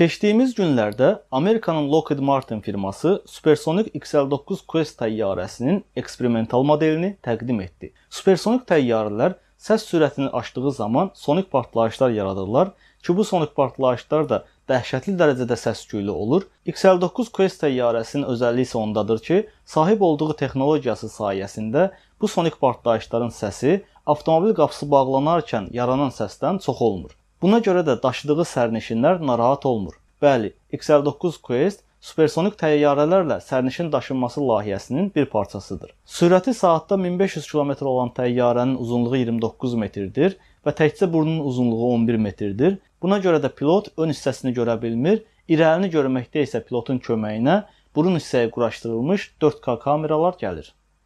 Keçdiyimiz günlərdə Amerikanın Lockheed Martin firması Supersonic XL-9 Quest təyyarəsinin eksperimental modelini təqdim etdi. Supersonik təyyarələr səs sürətini aşdığı zaman sonik partlayışlar yaradırlar ki, bu sonik partlayışlar da dəhşətli dərəcədə səs-küylü olur. XL9 Quest təyyarəsinin özəlliyi isə ondadır ki, sahib olduğu texnologiyası sayəsində bu sonik partlayışların səsi avtomobil qapısı bağlanarkən yaranan səsdən çox olmur. Buna görə də daşıdığı sərnişinlər narahat olmur. Bəli, XL9 Quest supersonik təyyarələrlə sərnişin daşınması layihəsinin bir parçasıdır. Sürəti saatda 1500 km olan təyyarənin uzunluğu 29 metrdir və təkcə burnunun uzunluğu 11 metrdir. Buna görə də pilot ön hissəsini görə bilmir, irəlini görməkdə isə pilotun köməyinə burun hissəyə quraşdırılmış 4K kameralar gəlir.